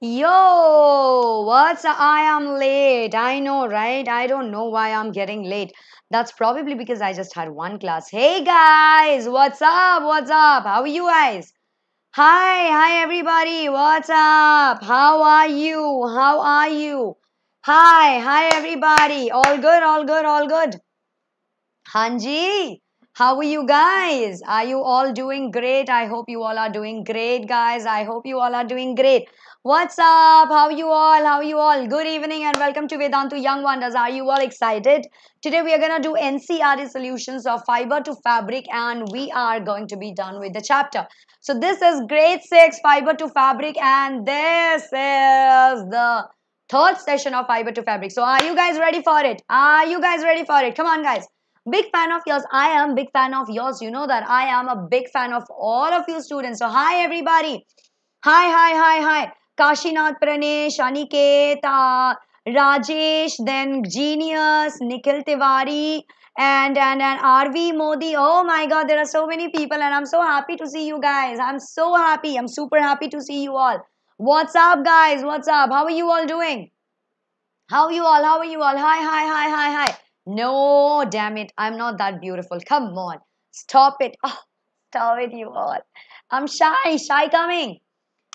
Yo, what's up? I am late. I know, right? I don't know why I'm getting late. That's probably because I just had one class. Hey guys, what's up? What's up? How are you guys? Hi, hi everybody. What's up? How are you? How are you? Hi, hi everybody. All good, all good, all good. Hanji, how are you guys? Are you all doing great? I hope you all are doing great, guys. I hope you all are doing great. What's up? How you all? How you all? Good evening and welcome to Vedantu Young Wonders. Are you all excited? Today we are going to do NCRD solutions of fiber to fabric and we are going to be done with the chapter. So this is grade 6 fiber to fabric and this is the third session of fiber to fabric. So are you guys ready for it? Are you guys ready for it? Come on guys big fan of yours i am big fan of yours you know that i am a big fan of all of you students so hi everybody hi hi hi hi Kashinath Pranesh, Aniket, Rajesh, then Genius, Nikhil Tiwari, and, and, and RV Modi. Oh my God, there are so many people and I'm so happy to see you guys. I'm so happy. I'm super happy to see you all. What's up, guys? What's up? How are you all doing? How are you all? How are you all? Hi, hi, hi, hi, hi. No, damn it. I'm not that beautiful. Come on. Stop it. Oh, stop it, you all. I'm shy. Shy coming.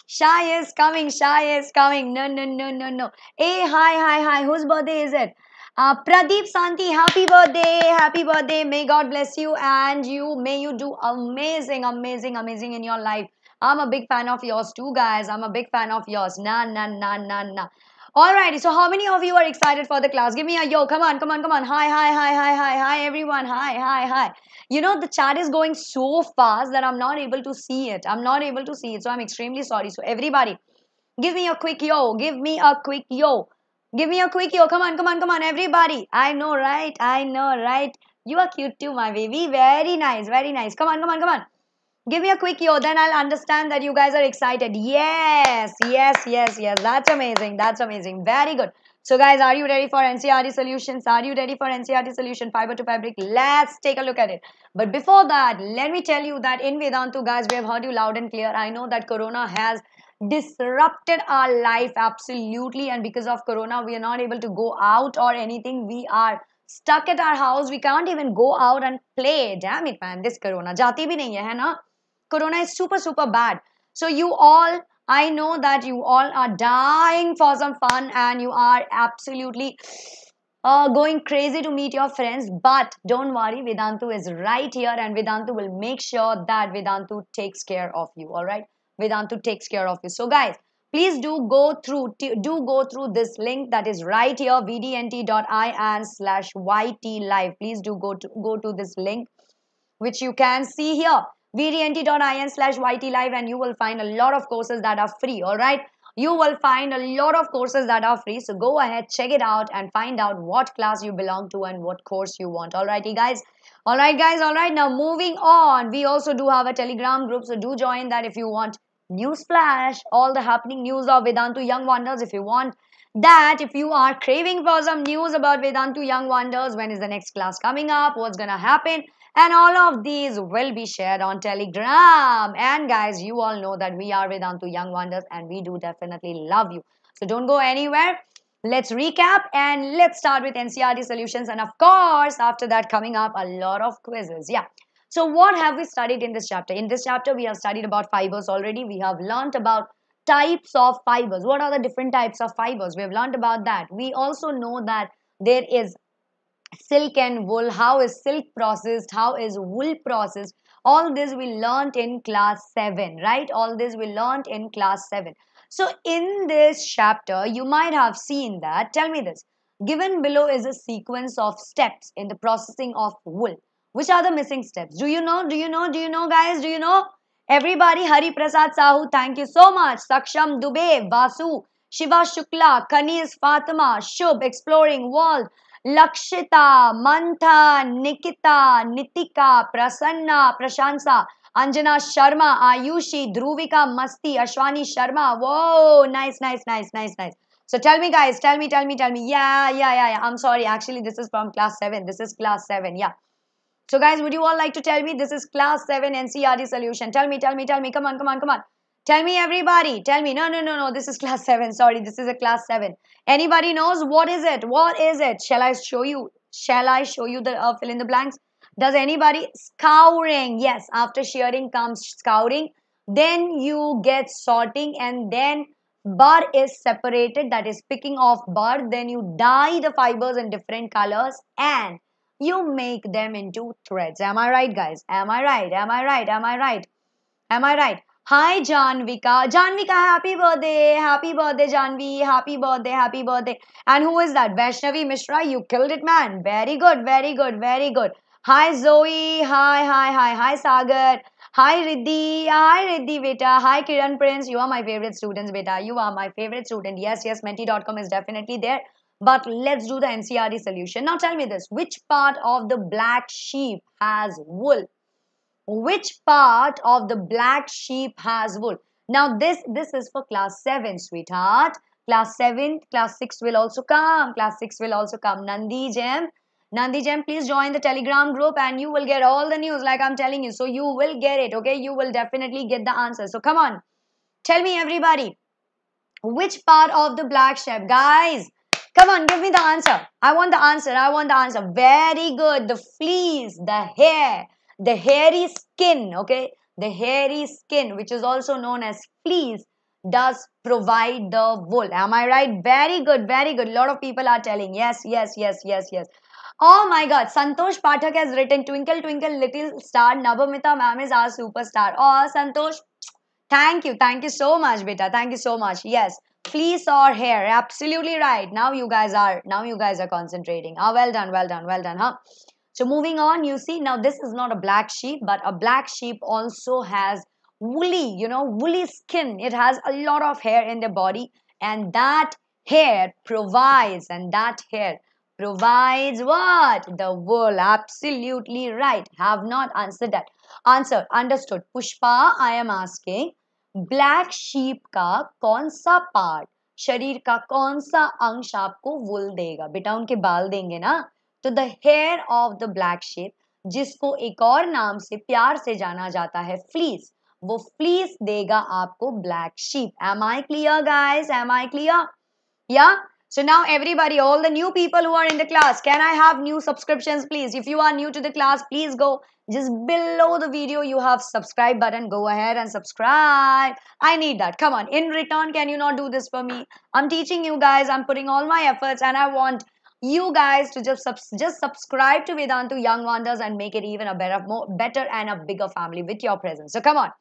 Shy is coming. Shy is coming. No, no, no, no, no. Hey, hi, hi, hi. Whose birthday is it? Uh, Pradeep Santi, happy birthday. Happy birthday. May God bless you and you. May you do amazing, amazing, amazing in your life. I'm a big fan of yours too, guys. I'm a big fan of yours. Na, na, na, na, na. Alrighty, so how many of you are excited for the class? Give me a yo. Come on, come on, come on. Hi, hi, hi, hi, hi, hi, everyone. Hi, hi, hi you know the chat is going so fast that i'm not able to see it i'm not able to see it so i'm extremely sorry so everybody give me a quick yo give me a quick yo give me a quick yo come on come on come on everybody i know right i know right you are cute too my baby very nice very nice come on come on come on give me a quick yo then i'll understand that you guys are excited yes yes yes yes that's amazing that's amazing very good so guys, are you ready for NCRT solutions? Are you ready for NCRT solution fiber to fabric? Let's take a look at it. But before that, let me tell you that in Vedantu, guys, we have heard you loud and clear. I know that Corona has disrupted our life absolutely and because of Corona, we are not able to go out or anything. We are stuck at our house. We can't even go out and play. Damn it, man, this Corona. Jati bhi nahi hai, na? Corona is super, super bad. So you all I know that you all are dying for some fun and you are absolutely uh, going crazy to meet your friends. But don't worry, Vedantu is right here and Vedantu will make sure that Vedantu takes care of you. All right, Vedantu takes care of you. So, guys, please do go through do go through this link that is right here vdnt.in slash yt live please do go to go to this link which you can see here vdnt.in slash ytlive and you will find a lot of courses that are free, alright? You will find a lot of courses that are free. So go ahead, check it out and find out what class you belong to and what course you want. Alrighty, guys. Alright, guys. Alright, now moving on. We also do have a Telegram group. So do join that if you want news flash, all the happening news of Vedantu Young Wonders if you want that if you are craving for some news about Vedantu Young Wonders, when is the next class coming up, what's gonna happen, and all of these will be shared on Telegram. And guys, you all know that we are Vedantu Young Wonders and we do definitely love you. So don't go anywhere. Let's recap and let's start with ncrd solutions. And of course, after that, coming up a lot of quizzes. Yeah. So what have we studied in this chapter? In this chapter, we have studied about fibers already. We have learnt about types of fibers. What are the different types of fibers? We have learnt about that. We also know that there is silk and wool, how is silk processed, how is wool processed. All this we learnt in class 7, right? All this we learnt in class 7. So in this chapter, you might have seen that, tell me this, given below is a sequence of steps in the processing of wool. Which are the missing steps? Do you know? Do you know? Do you know, guys? Do you know? Everybody, Hari Prasad Sahu, thank you so much. Saksham Dubey, Vasu, Shiva Shukla, Kanis Fatima, Shub, Exploring World, Lakshita मंथन निकिता नितिका प्रसन्ना प्रशंसा अंजना शर्मा आयुषी ध्रुविका मस्ती Ashwani Sharma wow nice nice nice nice nice so tell me guys tell me tell me tell me yeah yeah yeah I am sorry actually this is from class seven this is class seven yeah so guys would you all like to tell me this is class seven NCR solution tell me tell me tell me come on come on come on Tell me, everybody. Tell me. No, no, no, no. This is class 7. Sorry, this is a class 7. Anybody knows? What is it? What is it? Shall I show you? Shall I show you the uh, fill in the blanks? Does anybody? Scouring. Yes, after shearing comes scouring. Then you get sorting and then bar is separated. That is picking off bar. Then you dye the fibers in different colors and you make them into threads. Am I right, guys? Am I right? Am I right? Am I right? Am I right? Hi Janvika. Janvika, happy birthday. Happy birthday, Janvi. Happy birthday. Happy birthday. And who is that? Vaishnavi Mishra. You killed it, man. Very good. Very good. Very good. Hi Zoe. Hi, hi, hi. Hi Sagar. Hi Riddhi. Hi Riddhi, beta. Hi Kiran Prince. You are my favorite students, beta. You are my favorite student. Yes, yes. Menti.com is definitely there. But let's do the NCRT solution. Now tell me this. Which part of the black sheep has wool? Which part of the black sheep has wool? Now this, this is for class 7, sweetheart. Class 7, class 6 will also come. Class 6 will also come. Nandi gem Nandi gem please join the telegram group and you will get all the news like I'm telling you. So you will get it, okay? You will definitely get the answer. So come on. Tell me everybody. Which part of the black sheep? Guys, Come on, give me the answer. I want the answer. I want the answer. Very good. The fleas, the hair, the hairy skin, okay, the hairy skin, which is also known as fleece, does provide the wool. Am I right? Very good, very good. A lot of people are telling. Yes, yes, yes, yes, yes. Oh my god, Santosh Pathak has written Twinkle Twinkle Little Star. Nabamita ma'am is our superstar. Oh, Santosh, thank you, thank you so much, beta. Thank you so much. Yes, fleece or hair. Absolutely right. Now you guys are, now you guys are concentrating. Oh, well done, well done, well done, huh? So moving on, you see now this is not a black sheep, but a black sheep also has woolly, you know, woolly skin. It has a lot of hair in the body and that hair provides and that hair provides what? The wool. Absolutely right. Have not answered that. Answer. Understood. Pushpa, I am asking. Black sheep का कौन सा part शरीर का कौन सा अंश आपको वुल देगा बेटा उनके बाल देंगे ना तो the hair of the black sheep जिसको एक और नाम से प्यार से जाना जाता है फ्लीस वो फ्लीस देगा आपको black sheep am I clear guys am I clear yeah so now everybody all the new people who in the class can I have new subscriptions please if you are new to the class please go just below the video you have subscribe button go ahead and subscribe I need that come on in return can you not do this for me I am teaching you guys I am putting all my efforts and I want you guys to just subs just subscribe to Vedantu Young Wonders and make it even a better, more better and a bigger family with your presence. So come on.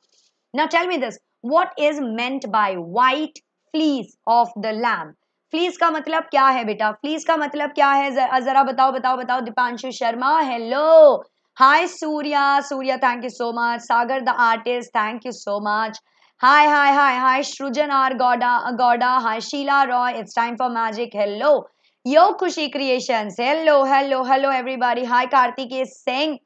Now tell me this. What is meant by white fleece of the lamb? Fleece ka matlab kya hai, beta? Fleece ka matlab kya hai? Uh, zara batao, batao, batao. Dipanshu Sharma, hello. Hi, Surya. Surya, thank you so much. Sagar, the artist, thank you so much. Hi, hi, hi, hi. Shrujan R. Gauda. Uh, Gauda. Hi, Sheila Roy. It's time for magic. Hello. Yo Kushi Creations. Hello, hello, hello everybody. Hi Kartik is saying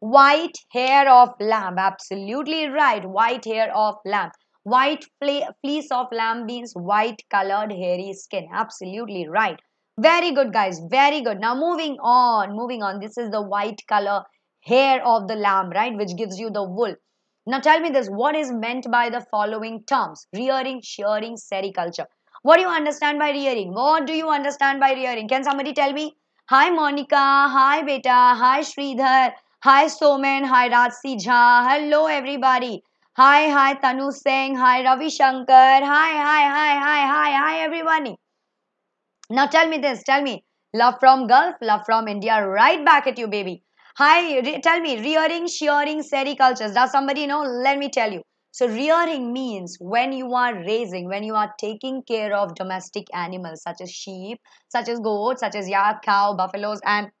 white hair of lamb. Absolutely right. White hair of lamb. White fleece of lamb means white colored hairy skin. Absolutely right. Very good guys. Very good. Now moving on. Moving on. This is the white color hair of the lamb, right? Which gives you the wool. Now tell me this. What is meant by the following terms? Rearing, shearing, sericulture. What do you understand by rearing? What do you understand by rearing? Can somebody tell me? Hi Monica, hi Beta, hi Sridhar, hi Soman, hi Rajsi Jha, hello everybody. Hi, hi Tanu Singh, hi Ravi Shankar, hi, hi, hi, hi, hi, hi everybody. Now tell me this, tell me. Love from Gulf, love from India, right back at you baby. Hi, tell me, rearing, shearing, sericultures. Does somebody know? Let me tell you. So, rearing means when you are raising, when you are taking care of domestic animals such as sheep, such as goats, such as yak, cow, buffaloes, and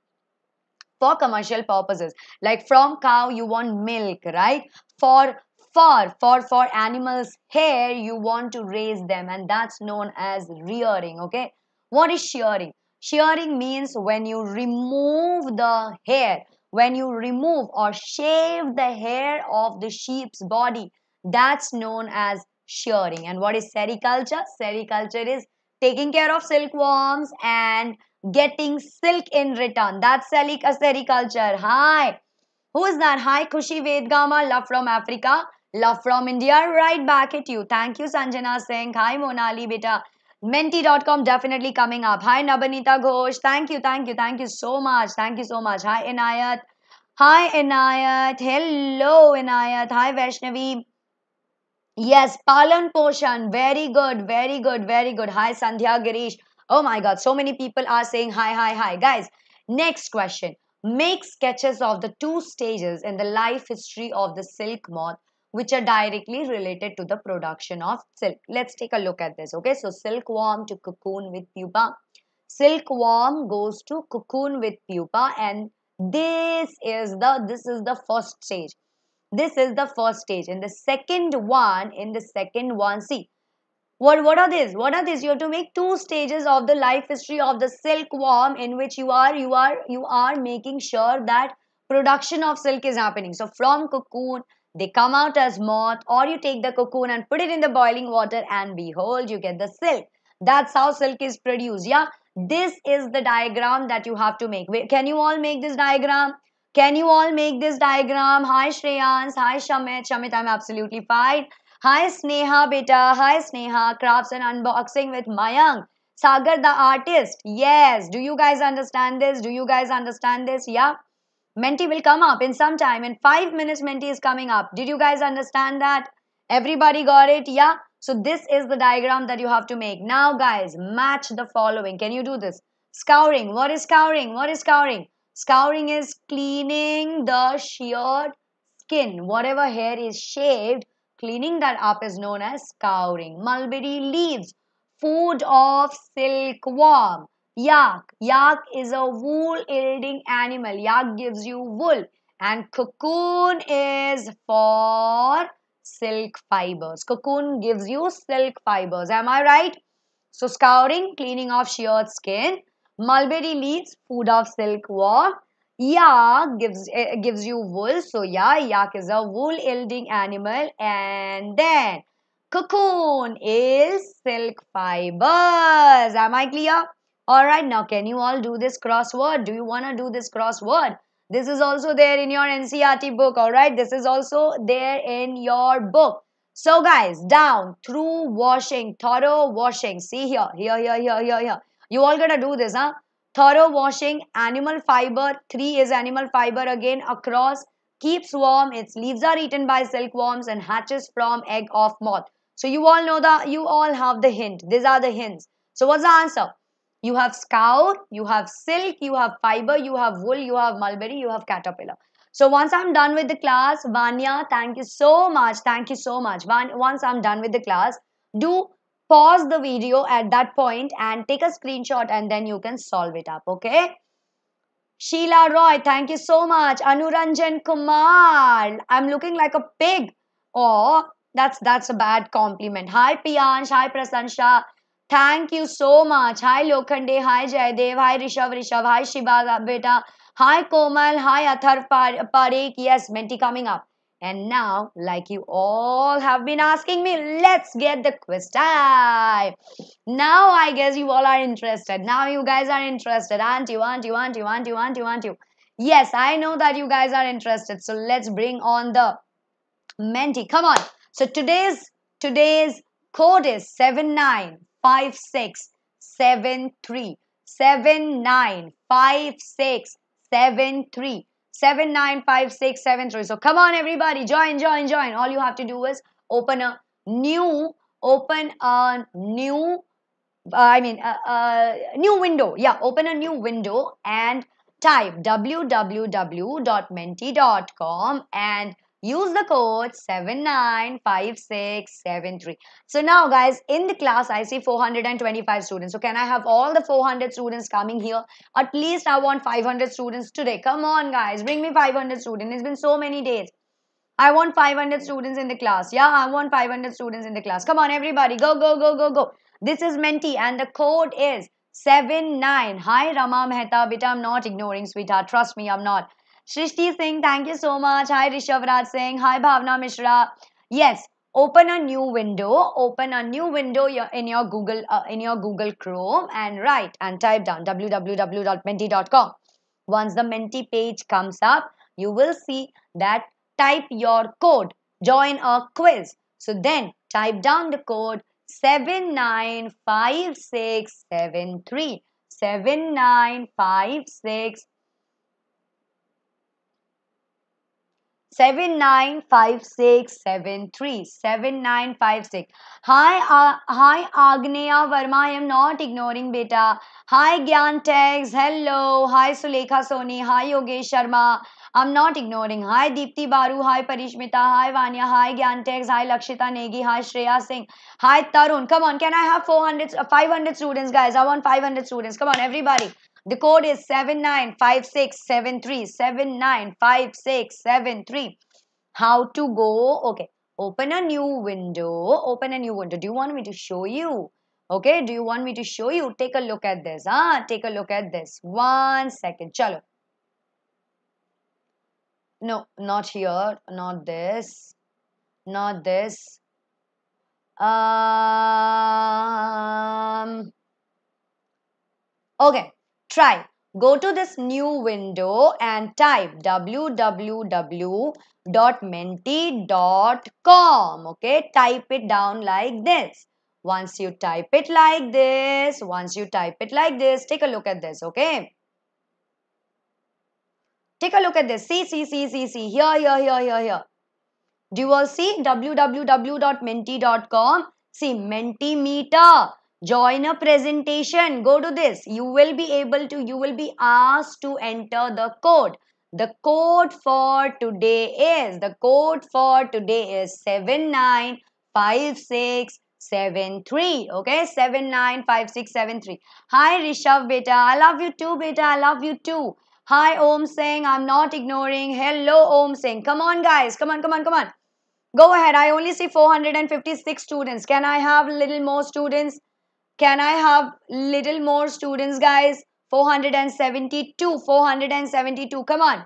for commercial purposes. Like from cow, you want milk, right? For for for for animals hair you want to raise them and that's known as rearing okay what is shearing shearing means when you remove the hair when you remove or shave the hair of the sheep's body that's known as shearing. And what is sericulture? Sericulture is taking care of silkworms and getting silk in return. That's sericulture. Hi. Who is that? Hi, Kushi Vedgama. Love from Africa. Love from India. Right back at you. Thank you, Sanjana Singh. Hi, Monali, beta. Menti.com definitely coming up. Hi, Nabanita Ghosh. Thank you, thank you, thank you so much. Thank you so much. Hi, Inayat. Hi, Inayat. Hello, Inayat. Hi, Vaishnavi. Yes, Palan Poshan. Very good, very good, very good. Hi, Sandhya Girish. Oh my God, so many people are saying hi, hi, hi. Guys, next question. Make sketches of the two stages in the life history of the silk moth which are directly related to the production of silk. Let's take a look at this. Okay, so silkworm to cocoon with pupa. Silkworm goes to cocoon with pupa and this is the this is the first stage. This is the first stage. And the second one, in the second one, see, what, what are these? What are these? You have to make two stages of the life history of the silkworm in which you are, you are, you are making sure that production of silk is happening. So from cocoon, they come out as moth or you take the cocoon and put it in the boiling water and behold, you get the silk. That's how silk is produced. Yeah, this is the diagram that you have to make. Can you all make this diagram? Can you all make this diagram? Hi Shreyans, hi Shamit. Shamit, I'm absolutely fine. Hi Sneha, beta. Hi Sneha. Crafts and unboxing with Mayang, Sagar the artist. Yes. Do you guys understand this? Do you guys understand this? Yeah. Menti will come up in some time. In 5 minutes, Menti is coming up. Did you guys understand that? Everybody got it? Yeah. So this is the diagram that you have to make. Now guys, match the following. Can you do this? Scouring. What is scouring? What is scouring? Scouring is cleaning the sheared skin. Whatever hair is shaved, cleaning that up is known as scouring. Mulberry leaves, food of silkworm. Yak. Yak is a wool-yielding animal. Yak gives you wool. And cocoon is for silk fibers. Cocoon gives you silk fibers. Am I right? So scouring, cleaning of sheared skin mulberry leaves food of silkworm yak gives eh, gives you wool so yeah yak is a wool yielding animal and then cocoon is silk fibers am i clear all right now can you all do this crossword do you want to do this crossword this is also there in your ncrt book all right this is also there in your book so guys down through washing thorough washing see here here here here here here you all gonna do this, huh? Thorough washing, animal fiber. Three is animal fiber again across. Keeps warm. Its leaves are eaten by silkworms and hatches from egg of moth. So you all know that you all have the hint. These are the hints. So what's the answer? You have scour, you have silk, you have fiber, you have wool, you have mulberry, you have caterpillar. So once I'm done with the class, Vanya, thank you so much. Thank you so much. Once I'm done with the class, do pause the video at that point and take a screenshot and then you can solve it up, okay? Sheila Roy, thank you so much. Anuranjan Kumar, I'm looking like a pig. Oh, that's that's a bad compliment. Hi Piyansh, hi Prasansha. Thank you so much. Hi Lokhande, hi Jaydev, hi Rishav Rishav, hi Shiva, beta. Hi Komal, hi Athar Parekh. Yes, Menti coming up. And now, like you all have been asking me, let's get the quiz time. Now, I guess you all are interested. Now, you guys are interested, aren't you? Aren't you? Aren't you? Aren't you? Aren't you? Aren't you? Yes, I know that you guys are interested. So, let's bring on the mentee. Come on. So, today's today's code is 795673. 795673. 795673. So come on everybody, join, join, join. All you have to do is open a new, open a new, uh, I mean, a, uh, a uh, new window. Yeah, open a new window and type www.menti.com and Use the code 795673. So now guys, in the class, I see 425 students. So can I have all the 400 students coming here? At least I want 500 students today. Come on guys, bring me 500 students. It's been so many days. I want 500 students in the class. Yeah, I want 500 students in the class. Come on, everybody. Go, go, go, go, go. This is Menti and the code is 79. Hi, Rama Mehta. Beta, I'm not ignoring, sweetheart. Trust me, I'm not. Shrishti Singh, thank you so much. Hi, Rishav Raj Singh. Hi, Bhavna Mishra. Yes, open a new window. Open a new window in your Google uh, in your Google Chrome and write and type down www.menti.com. Once the Menti page comes up, you will see that type your code. Join a quiz. So then type down the code 795673. 7956 seven nine five six seven three seven nine five six hi hi Agneya Verma I am not ignoring beta hi Gyan tax hello hi Sulekha Soni hi Yogesh Sharma I am not ignoring hi Deepti Baru hi Parishmita hi Vania hi Gyan tax hi Lakshita Negi hi Shreya Singh hi Tarun come on can I have four hundred five hundred students guys I want five hundred students come on everybody The code is 795673. 795673. How to go? Okay. Open a new window. Open a new window. Do you want me to show you? Okay. Do you want me to show you? Take a look at this. Ah, take a look at this. One second. Chalo. No, not here. Not this. Not this. Um, okay try. Go to this new window and type www.menti.com. Okay, type it down like this. Once you type it like this, once you type it like this, take a look at this, okay? Take a look at this. See, see, see, see, see. Here, here, here, here, here. Do you all see www.menti.com? See, Mentimeter join a presentation go to this you will be able to you will be asked to enter the code the code for today is the code for today is 795673 okay 795673 hi rishav beta i love you too beta i love you too hi om singh i'm not ignoring hello om singh come on guys come on come on come on go ahead i only see 456 students can i have little more students can I have little more students, guys? 472, 472. Come on.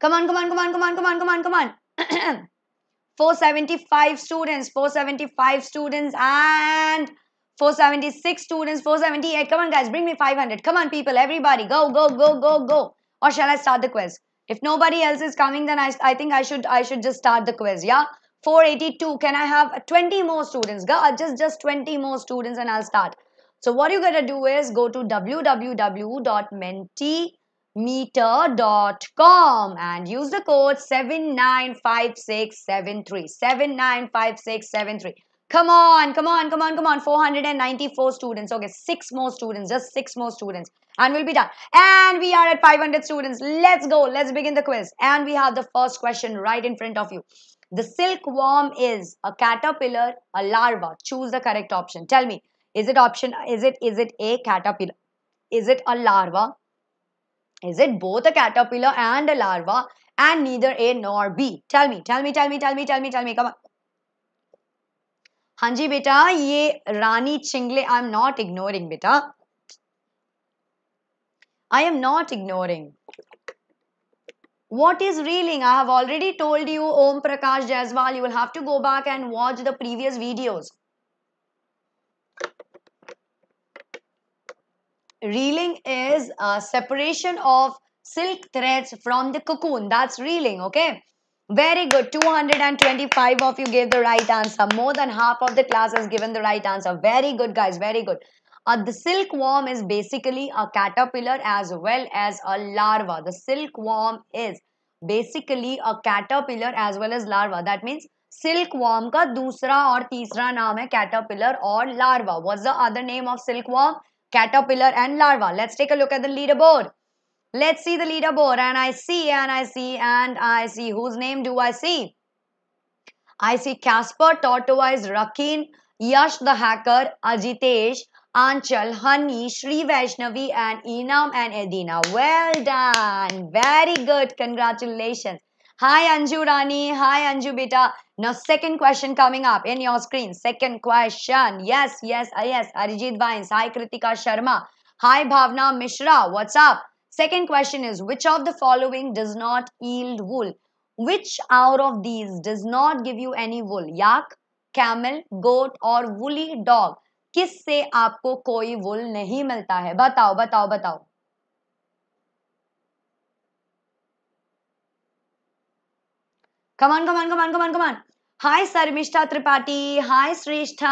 Come on, come on, come on, come on, come on, come on, come on. 475 students, 475 students and 476 students, 478. Come on, guys, bring me 500. Come on, people, everybody, go, go, go, go, go. Or shall I start the quiz? If nobody else is coming, then I, I think I should, I should just start the quiz, yeah? 482. Can I have uh, 20 more students? Just, just 20 more students and I'll start. So what you gotta do is go to www.mentimeter.com and use the code 795673. 795673. Come on, come on, come on, come on. 494 students. Okay, six more students, just six more students. And we'll be done. And we are at 500 students. Let's go. Let's begin the quiz. And we have the first question right in front of you. The silkworm is a caterpillar, a larva. Choose the correct option. Tell me, is it option, is it, is it a caterpillar? Is it a larva? Is it both a caterpillar and a larva and neither A nor B? Tell me, tell me, tell me, tell me, tell me, tell me, come on. हाँ जी बेटा ये रानी चिंगले am not ignoring beta. बेटा am not ignoring. What is reeling? I have already told you Om Prakash Jaiswal. You will have to go back and watch the previous videos. Reeling is a separation of silk threads from the cocoon. That's reeling, okay? Very good. 225 of you gave the right answer. More than half of the class has given the right answer. Very good, guys. Very good. Uh, the silkworm is basically a caterpillar as well as a larva. The silkworm is basically a caterpillar as well as larva. That means silkworm का दूसरा और तीसरा नाम है caterpillar और larva. What's the other name of silkworm? Caterpillar and larva. Let's take a look at the leaderboard. Let's see the leaderboard and I see and I see and I see. Whose name do I see? I see Casper, Tortoise, Rakin, Yash the Hacker, Ajitesh, Anchal, Honey, Sri Vaishnavi, and Enam and Edina. Well done. Very good. Congratulations. Hi Anju Rani. Hi Anju Beta. Now second question coming up in your screen. Second question. Yes, yes, ah, yes. Arijit Vines. Hi Kritika Sharma. Hi Bhavna Mishra. What's up? Second question is which of the following does not yield wool? Which out of these does not give you any wool? Yak, camel, goat or woolly dog? से आपको कोई वुल नहीं मिलता है बताओ बताओ बताओ come on come on come on come on come on hi Sharmishtha Tripathi hi Shreshtha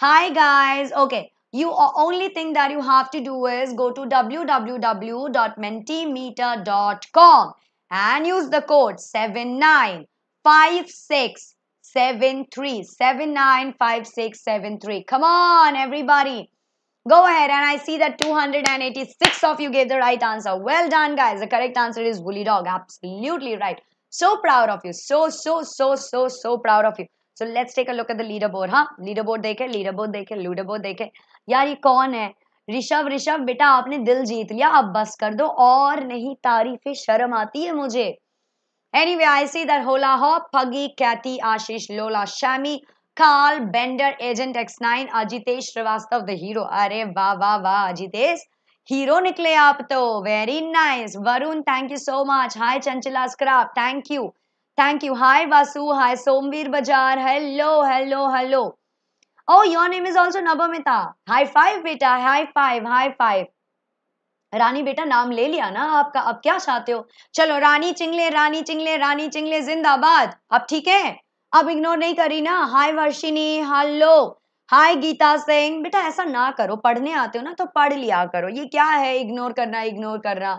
hi guys okay you only thing that you have to do is go to W W W dot meter dot com and use the code seven nine five six seven three seven nine five six seven three. Come on, everybody. Go ahead and I see that two hundred and eighty six of you gave the right answer. Well done, guys. The correct answer is Woolly Dog. Absolutely right. So proud of you. So, so, so, so, so proud of you. So let's take a look at the leaderboard. huh? leaderboard देखे leaderboard देखे leaderboard देखे यार ये कौन है ऋषभ ऋषभ बेटा आपने दिल जीत लिया अब बस कर दो और नहीं तारीफे शर्म आती है मुझे Anyway, I see that Hola Hop, Puggy, Kathy, Ashish, Lola, Shami, Carl, Bender, Agent X9, Ajitesh Srivastav, the hero. अरे वाह वाह वाह अजितेश हीरो निकले आप तो very nice Varun thank you so much hi Chanchala स्क्राप thank you thank you hi Vasu hi Somvir बाजार hello hello hello oh your name is also Nabamita high five बेटा high five high five Rani बेटा नाम ले लिया ना आपका अब क्या चाहते हो चलो रानी चिंगले रानी चिंगले रानी चिंगले जिंदाबाद अब ठीक है अब इग्नोर नहीं करी ना hi Varshini hello hi Geeta Singh बेटा ऐसा ना करो पढ़ने आते हो ना तो पढ़ लिया करो ये क्या है इग्नोर करना इग्नोर करना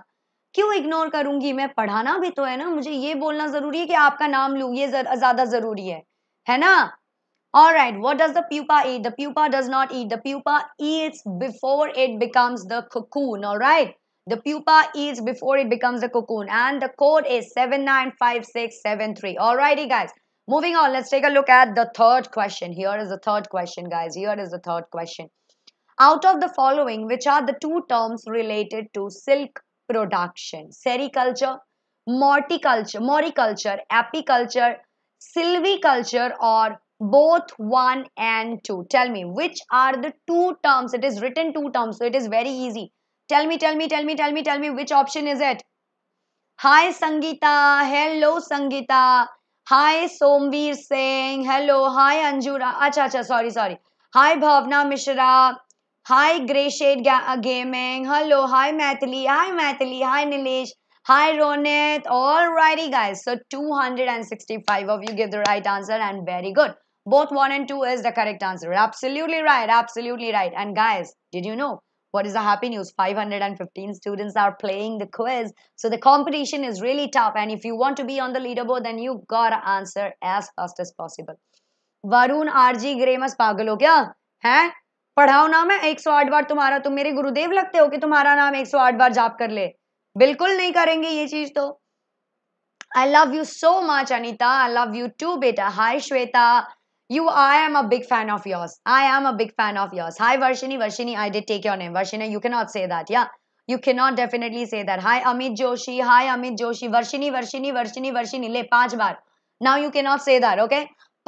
क्यों इग्नोर करूंगी मैं पढ़ाना भी तो है ना मुझे ये बोलना जरूरी है कि आपका नाम लू ये ज्यादा जरूरी है है ना Alright, what does the pupa eat? The pupa does not eat. The pupa eats before it becomes the cocoon, alright? The pupa eats before it becomes the cocoon. And the code is 795673. Alrighty, guys. Moving on, let's take a look at the third question. Here is the third question, guys. Here is the third question. Out of the following, which are the two terms related to silk production? Sericulture, morticulture, moriculture, apiculture, silviculture or both 1 and 2 tell me which are the two terms it is written two terms so it is very easy tell me tell me tell me tell me tell me which option is it hi sangeeta hello sangeeta hi somveer singh hello hi anjura acha acha sorry sorry hi bhavna mishra hi gray shade gaming hello hi mathili hi mathili hi nilesh Hi, Ronit. Alrighty, guys. So 265 of you give the right answer and very good. Both 1 and 2 is the correct answer. Absolutely right. Absolutely right. And guys, did you know? What is the happy news? 515 students are playing the quiz. So the competition is really tough. And if you want to be on the leaderboard, then you gotta answer as fast as possible. Varun R G ग्रेमस pagal ho kya? है पढ़ाओ नाम है 108 बार तुम्हारा तुम मेरे गुरुदेव lagte ho ki tumhara naam 108 baar जाप kar le. बिल्कुल नहीं करेंगे ये चीज तो I love you so much Anita I love you too बेटा hi Shweta you i am a big fan of yours i am a big fan of yours hi varshini varshini i did take your name varshini you cannot say that yeah you cannot definitely say that hi amit joshi hi amit joshi varshini varshini varshini varshini le paanch baar now you cannot say that okay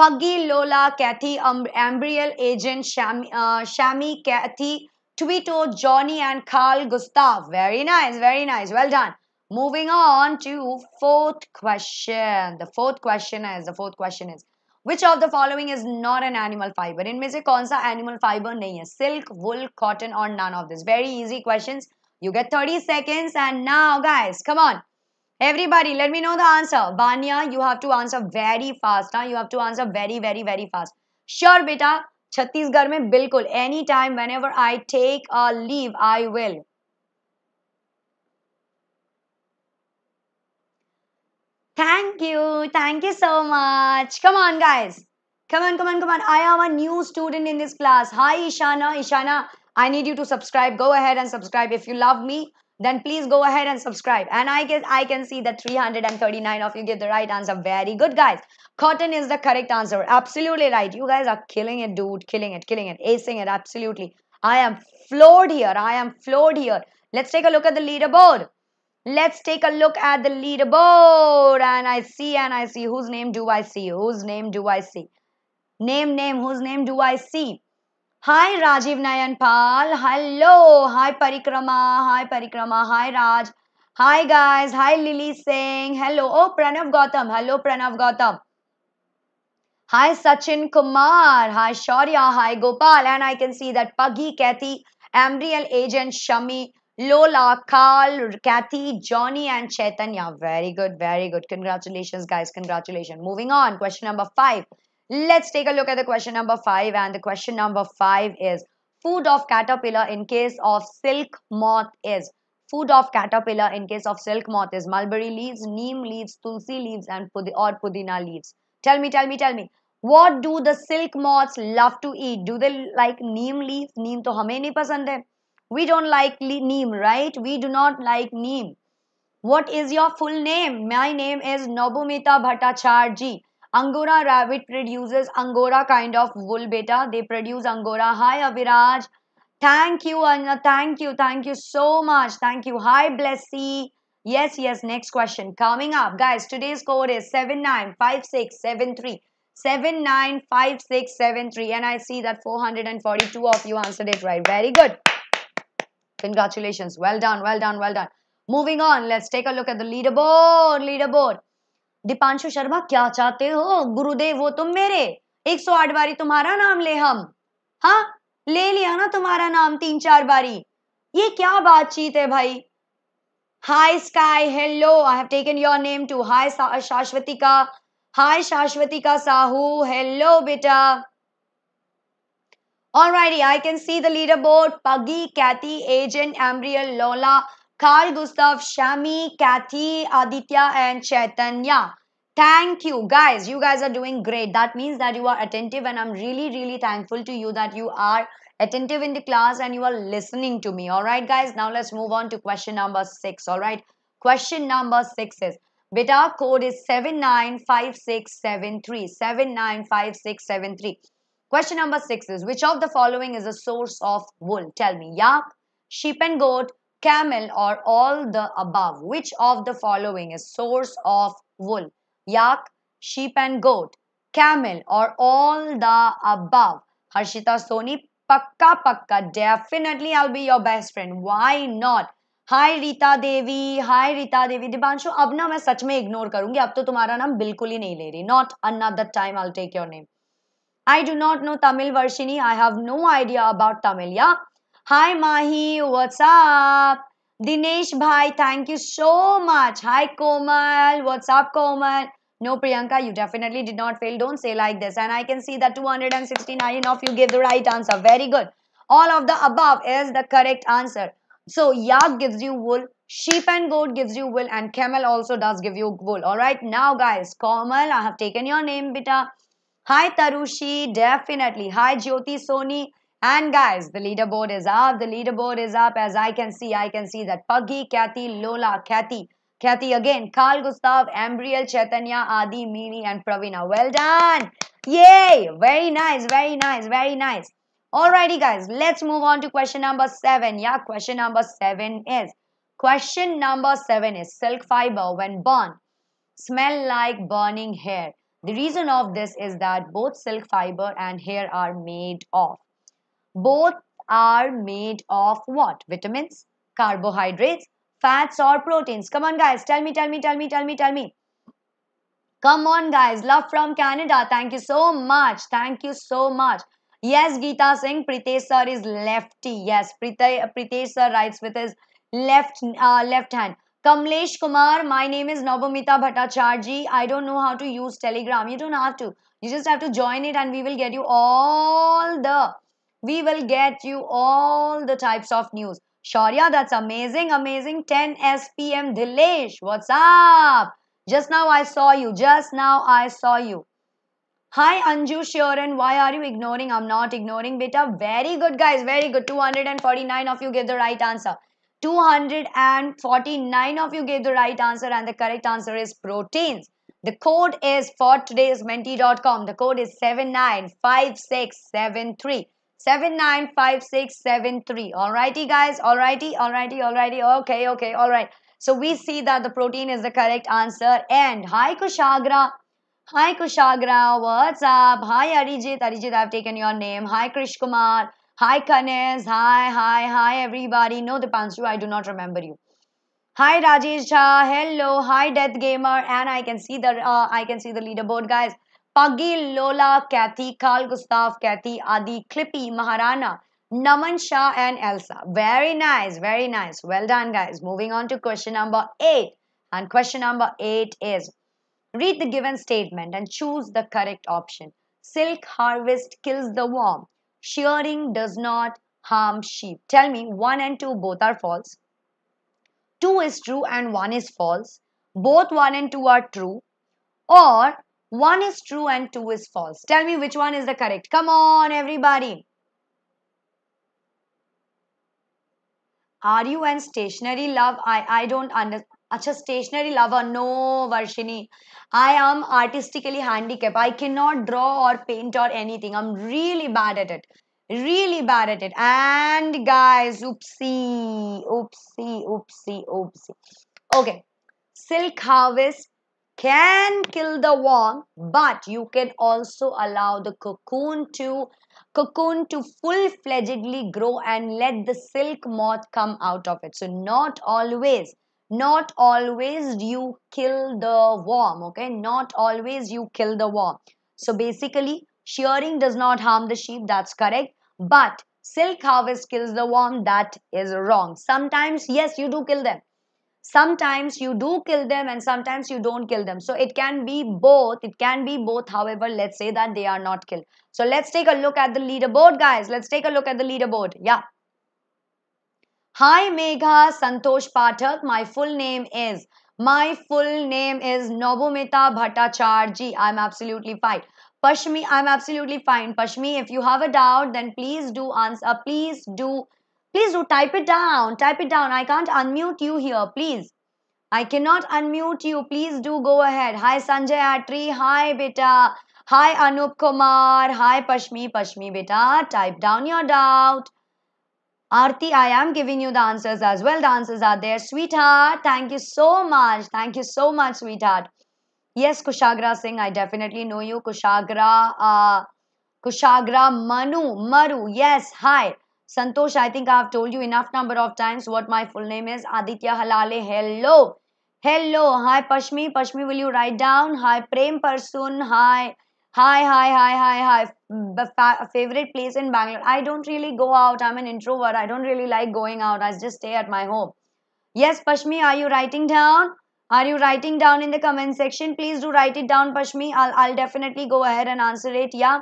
puggy lola kathy um, ambriel agent shami uh, shami kathy Tweeto, Johnny and Carl Gustav. Very nice, very nice. Well done. Moving on to fourth question. The fourth question is, the fourth question is, which of the following is not an animal fiber? In से कौन animal fiber नहीं है? Silk, wool, cotton or none of this. Very easy questions. You get 30 seconds and now guys, come on. Everybody, let me know the answer. Vanya, you have to answer very fast. Huh? You have to answer very, very, very fast. Sure, beta. Chhattisgarh में बिल्कुल any time whenever I take take leave, I will. Thank you. Thank you so much. Come on, guys. Come on, come on, come on. I am a new student in this class. Hi, Ishana. Ishana, I need you to subscribe. Go ahead and subscribe. If you love me, then please go ahead and subscribe. And I guess I can see that 339 of you give the right answer. Very good, guys. Cotton is the correct answer. Absolutely right. You guys are killing it, dude. Killing it, killing it, acing it. Absolutely. I am floored here. I am floored here. Let's take a look at the leaderboard. Let's take a look at the leaderboard. And I see, and I see. Whose name do I see? Whose name do I see? Name, name. Whose name do I see? Hi, Rajiv Nayanpal. Hello. Hi, Parikrama. Hi, Parikrama. Hi, Raj. Hi, guys. Hi, Lily Singh. Hello. Oh, Pranav Gautam. Hello, Pranav Gautam. Hi Sachin Kumar. Hi Shaurya. Hi Gopal. And I can see that Puggy, Kathy, Ambriel, Agent, Shami, Lola, Carl, Kathy, Johnny, and Chaitanya. Very good, very good. Congratulations, guys. Congratulations. Moving on, question number five. Let's take a look at the question number five. And the question number five is food of caterpillar in case of silk moth is. Food of caterpillar in case of silk moth is mulberry leaves, neem leaves, tulsi leaves, and pud or pudina leaves. Tell me, tell me, tell me. What do the silk moths love to eat? Do they like neem leaf Neem to हमें नहीं pasand hai We don't like neem, right? We do not like neem. What is your full name? My name is Nobumita Bhattacharji. Angora rabbit produces angora kind of wool, beta. They produce angora. Hi, aviraj Thank you, anna Thank you. Thank you so much. Thank you. Hi, Blessy. Yes, yes. Next question. Coming up, guys. Today's code is 795673. 795673. And I see that 442 of you answered it right. Very good. Congratulations. Well done, well done, well done. Moving on, let's take a look at the leaderboard. Leaderboard. Deepanshu Sharma क्या चाहते हो गुरुदेव हो तुम मेरे 108 बारी तुम्हारा नाम ले हम हाँ ले लिया ना तुम्हारा नाम तीन चार बारी ये क्या बातचीत है भाई Hi Sky, hello. I have taken your name too. Hi uh, Shashwatika. Hi Shashwatika Sahu. Hello, beta. Alrighty, I can see the leaderboard. Puggy, Kathy, Agent, Ambriel, Lola, Carl, Gustav, Shami, Kathy, Aditya, and Chaitanya. Thank you guys. You guys are doing great. That means that you are attentive and I'm really, really thankful to you that you are attentive in the class and you are listening to me. All right, guys. Now let's move on to question number six. All right. Question number six is beta code is 795673. 795673. Question number six is which of the following is a source of wool? Tell me. Yak, sheep and goat, camel, or all the above. Which of the following is source of wool? Yak, sheep and goat, camel, or all the above. Harshita Soni पक्का पक्का definitely I be your best friend why not hi Rita Devi hi Rita Devi Dibanshu अब ना मैं सच में ignore करूंगी अब तो तुम्हारा नाम बिल्कुल ही नहीं ले रही not another time I take your name I do not know Tamil Varshini I have no idea about Tamil या हाय माही व्हाट्सअप दिनेश भाई thank you so much hi Komal what's up Komal No, Priyanka, you definitely did not fail. Don't say like this. And I can see that 269 of you gave the right answer. Very good. All of the above is the correct answer. So, yak gives you wool, sheep and goat gives you wool, and camel also does give you wool. All right. Now, guys, Komal, I have taken your name, Bita. Hi, Tarushi. Definitely. Hi, Jyoti Sony, And guys, the leaderboard is up. The leaderboard is up. As I can see, I can see that Puggy, Kathy, Lola, Kathy, Kathy again. Carl Gustav, Ambriel, Chaitanya, Adi, Mini, and Pravina. Well done. Yay. Very nice. Very nice. Very nice. Alrighty, guys. Let's move on to question number seven. Yeah, question number seven is. Question number seven is silk fiber when burned smell like burning hair. The reason of this is that both silk fiber and hair are made of. Both are made of what? Vitamins, carbohydrates Fats or proteins? Come on, guys. Tell me, tell me, tell me, tell me, tell me. Come on, guys. Love from Canada. Thank you so much. Thank you so much. Yes, Geeta Singh. Pritesh sir is lefty. Yes, Pritesh sir writes with his left, uh, left hand. Kamlesh Kumar, my name is Navamita Bhattacharji. I don't know how to use Telegram. You don't have to. You just have to join it and we will get you all the, we will get you all the types of news. Sharia, that's amazing, amazing. 10 SPM Dhilesh, what's up? Just now I saw you. Just now I saw you. Hi Anju Sheeran, why are you ignoring? I'm not ignoring, beta. Very good, guys. Very good. 249 of you gave the right answer. 249 of you gave the right answer, and the correct answer is proteins. The code is for today's menti.com. The code is 795673. 795673. Alrighty, guys. Alrighty, alrighty, alrighty. Okay, okay, alright. So we see that the protein is the correct answer. And hi, Kushagra. Hi, Kushagra. What's up? Hi, Arijit. Arijit, I've taken your name. Hi, Krish Kumar. Hi, Kanes. Hi, hi, hi, everybody. No, the Dipanshu, I do not remember you. Hi, Rajesh Shah. Hello. Hi, Death Gamer. And I can see the uh, I can see the leaderboard, guys. Puggy, Lola, Kathy, Carl Gustav, Kathy, Adi, Clippy, Maharana, Naman Shah and Elsa. Very nice, very nice. Well done guys. Moving on to question number 8. And question number 8 is, read the given statement and choose the correct option. Silk harvest kills the worm. Shearing does not harm sheep. Tell me, 1 and 2 both are false. 2 is true and 1 is false. Both 1 and 2 are true. Or one is true and two is false. Tell me which one is the correct. Come on, everybody. Are you and stationary love? I, I don't understand. Acha, stationary lover. No, Varshini. I am artistically handicapped. I cannot draw or paint or anything. I'm really bad at it. Really bad at it. And guys, oopsie, oopsie, oopsie, oopsie. Okay. Silk harvest can kill the worm but you can also allow the cocoon to cocoon to full fledgedly grow and let the silk moth come out of it so not always not always you kill the worm okay not always you kill the worm so basically shearing does not harm the sheep that's correct but silk harvest kills the worm that is wrong sometimes yes you do kill them sometimes you do kill them and sometimes you don't kill them so it can be both it can be both however let's say that they are not killed so let's take a look at the leaderboard guys let's take a look at the leaderboard yeah hi megha santosh pathak my full name is my full name is Nobumita Bhattacharji. I'm absolutely fine. Pashmi, I'm absolutely fine. Pashmi, if you have a doubt, then please do answer. Uh, please do Please do type it down. Type it down. I can't unmute you here. Please. I cannot unmute you. Please do go ahead. Hi Sanjay Atri. Hi Beta. Hi Anup Kumar. Hi Pashmi. Pashmi Beta. Type down your doubt. Arti, I am giving you the answers as well. The answers are there. Sweetheart, thank you so much. Thank you so much, sweetheart. Yes, Kushagra Singh, I definitely know you. Kushagra, uh, Kushagra Manu, Maru. Yes, hi. Santosh, I think I've told you enough number of times what my full name is. Aditya Halale, hello. Hello. Hi, Pashmi. Pashmi, will you write down? Hi, Prem Parsoon. Hi. Hi, hi, hi, hi, hi. Favorite place in Bangalore. I don't really go out. I'm an introvert. I don't really like going out. I just stay at my home. Yes, Pashmi, are you writing down? Are you writing down in the comment section? Please do write it down, Pashmi. I'll, I'll definitely go ahead and answer it. Yeah.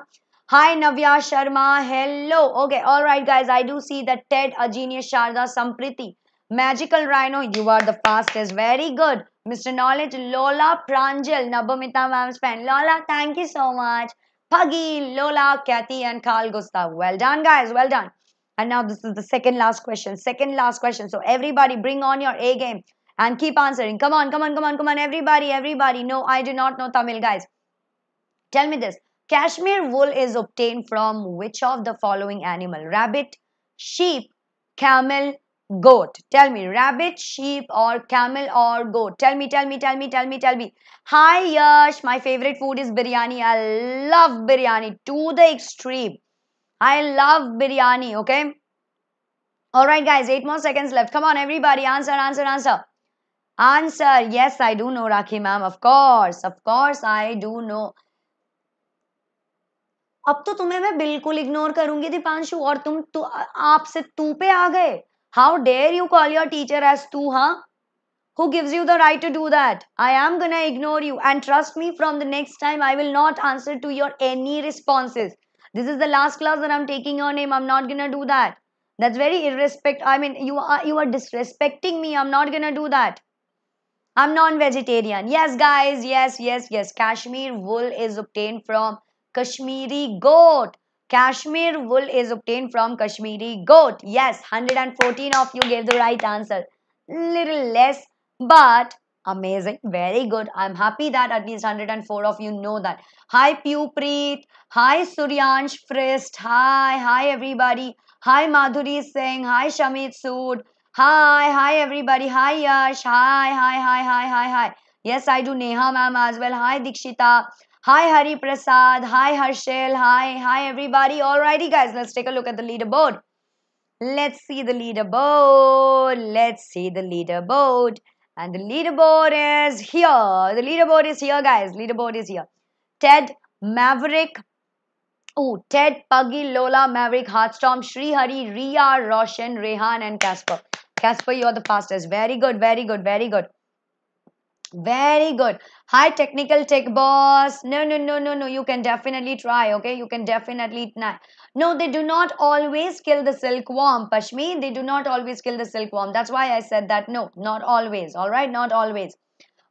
Hi Navya Sharma, hello. Okay, alright guys, I do see that Ted, Ajini, Sharda, Sampriti, Magical Rhino, you are the fastest. Very good. Mr. Knowledge, Lola Pranjal, Nabamita Mam's pen. Lola, thank you so much. Puggy, Lola, Kathy and Carl Gustav. Well done guys, well done. And now this is the second last question. Second last question. So everybody bring on your A game and keep answering. Come on, come on, come on, come on. Everybody, everybody. No, I do not know Tamil guys. Tell me this. Cashmere wool is obtained from which of the following animal? Rabbit, sheep, camel, goat. Tell me, rabbit, sheep or camel or goat? Tell me, tell me, tell me, tell me, tell me. Hi Yash, my favorite food is biryani. I love biryani to the extreme. I love biryani, okay? Alright guys, 8 more seconds left. Come on everybody, answer, answer, answer. Answer, yes I do know Rakhi ma'am, of course, of course I do know. अब तो तुम्हें मैं बिल्कुल ignore करूंगी दीपांशु और तुम तु, आपसे तू पे आ गए how dare you call your teacher as तू हाँ Who gives you the right to do that? I am gonna ignore you and trust me from the next time I will not answer to your any responses. This is the last class that I'm taking your name. I'm not gonna do that. That's very irrespect. I mean, you are you are disrespecting me. I'm not gonna do that. I'm non-vegetarian. Yes, guys. Yes, yes, yes. Kashmir wool is obtained from Kashmiri goat. Kashmir wool is obtained from Kashmiri goat. Yes, 114 of you gave the right answer. Little less, but amazing. Very good. I'm happy that at least 104 of you know that. Hi, Pupreet. Hi, Suryansh Frist. Hi, hi, everybody. Hi, Madhuri Singh. Hi, Shamit Sood. Hi, hi, everybody. Hi, Yash. Hi, hi, hi, hi, hi, hi. Yes, I do. Neha ma'am as well. Hi, Dikshita. Hi Hari Prasad, hi Harshil, hi, hi everybody. Alrighty guys, let's take a look at the leaderboard. Let's see the leaderboard. Let's see the leaderboard. And the leaderboard is here. The leaderboard is here guys. Leaderboard is here. Ted Maverick. Oh, Ted, Puggy, Lola, Maverick, Heartstorm, Shri Hari, Ria, Roshan, Rehan and Casper. Casper, you're the fastest. Very good, very good, very good. Very good. Hi, technical tech boss. No, no, no, no, no. You can definitely try, okay? You can definitely not. No, they do not always kill the silkworm, Pashmi. They do not always kill the silkworm. That's why I said that. No, not always. All right, not always.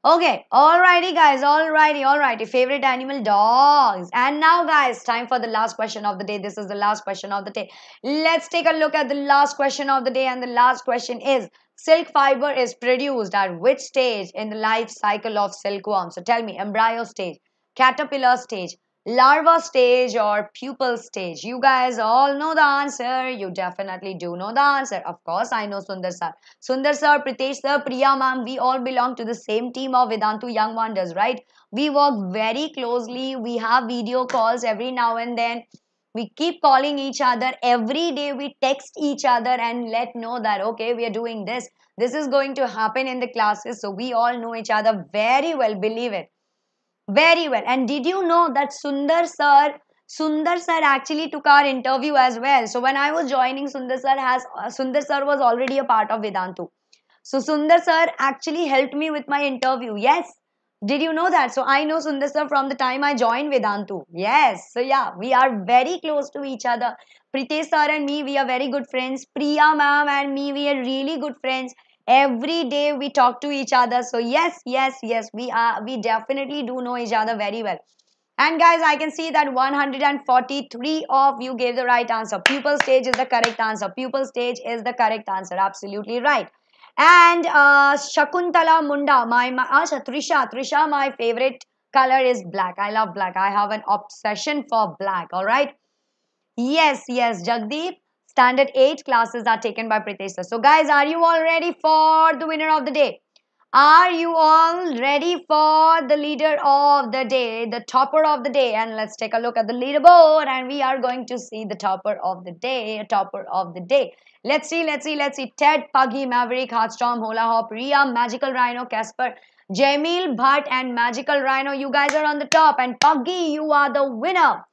Okay, alrighty, guys. Alrighty, alrighty. Favorite animal, dogs. And now, guys, time for the last question of the day. This is the last question of the day. Let's take a look at the last question of the day. And the last question is Silk fiber is produced at which stage in the life cycle of silkworm? So tell me, embryo stage, caterpillar stage, larva stage or pupal stage? You guys all know the answer. You definitely do know the answer. Of course, I know Sundar sir. Sundar sir, Pritesh sir, Priya ma'am, we all belong to the same team of Vedantu Young Wonders, right? We work very closely. We have video calls every now and then we keep calling each other every day we text each other and let know that okay we are doing this this is going to happen in the classes so we all know each other very well believe it very well and did you know that sundar sir sundar sir actually took our interview as well so when i was joining sundar sir has uh, sundar sir was already a part of vedantu so sundar sir actually helped me with my interview yes did you know that? So I know Sundar sir from the time I joined Vedantu. Yes. So yeah, we are very close to each other. Pritesh sir and me, we are very good friends. Priya ma'am and me, we are really good friends. Every day we talk to each other. So yes, yes, yes, we are. We definitely do know each other very well. And guys, I can see that 143 of you gave the right answer. Pupil stage is the correct answer. Pupil stage is the correct answer. Absolutely right. And uh, Shakuntala Munda, my, my uh, Trisha, Trisha, my favorite color is black. I love black. I have an obsession for black. All right. Yes, yes, Jagdeep. Standard 8 classes are taken by Pritesha. So guys, are you all ready for the winner of the day? Are you all ready for the leader of the day, the topper of the day? And let's take a look at the leaderboard. And we are going to see the topper of the day, topper of the day. Let's see, let's see, let's see. Ted, Puggy, Maverick, Heartstorm, Hola Hop, Ria, Magical Rhino, Casper, Jamil, Bhatt, and Magical Rhino. You guys are on the top. And Puggy, you are the winner.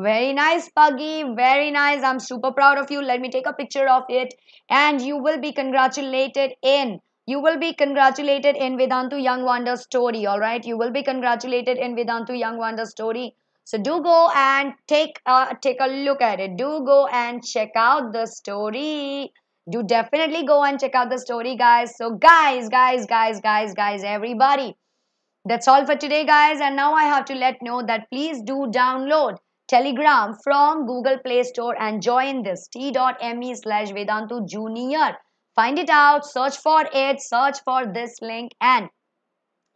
Very nice, Puggy. Very nice. I'm super proud of you. Let me take a picture of it. And you will be congratulated in you will be congratulated in Vedantu Young Wonder story. All right, you will be congratulated in Vedantu Young Wonder story. So do go and take a take a look at it. Do go and check out the story. Do definitely go and check out the story, guys. So guys, guys, guys, guys, guys, everybody. That's all for today, guys. And now I have to let know that please do download Telegram from Google Play Store and join this t.me slash Vedantu Junior Find it out, search for it, search for this link and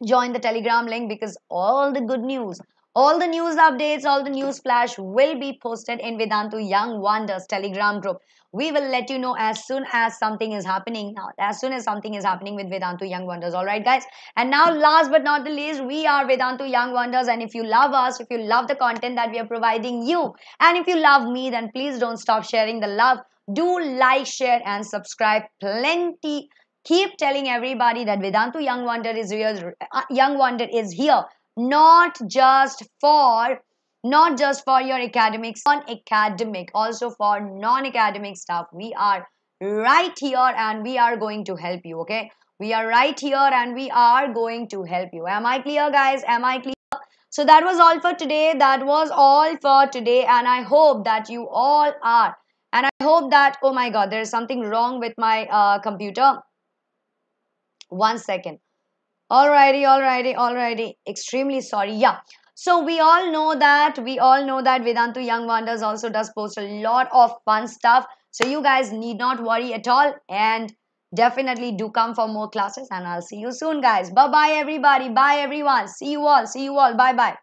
join the Telegram link because all the good news, all the news updates, all the news flash will be posted in Vedantu Young Wonders Telegram group. We will let you know as soon as something is happening. Now, as soon as something is happening with Vedantu Young Wonders. All right, guys. And now, last but not the least, we are Vedantu Young Wonders. And if you love us, if you love the content that we are providing you, and if you love me, then please don't stop sharing the love do like, share, and subscribe. Plenty. Keep telling everybody that Vedantu Young Wonder is here. Uh, Young Wonder is here, not just for not just for your academics, On academic also for non-academic stuff. We are right here and we are going to help you. Okay, we are right here and we are going to help you. Am I clear, guys? Am I clear? So that was all for today. That was all for today. And I hope that you all are and I hope that, oh my god, there is something wrong with my uh, computer. One second. Alrighty, alrighty, alrighty. Extremely sorry. Yeah. So we all know that, we all know that Vedantu Young Wonders also does post a lot of fun stuff. So you guys need not worry at all. And definitely do come for more classes. And I'll see you soon, guys. Bye-bye, everybody. Bye, everyone. See you all. See you all. Bye-bye.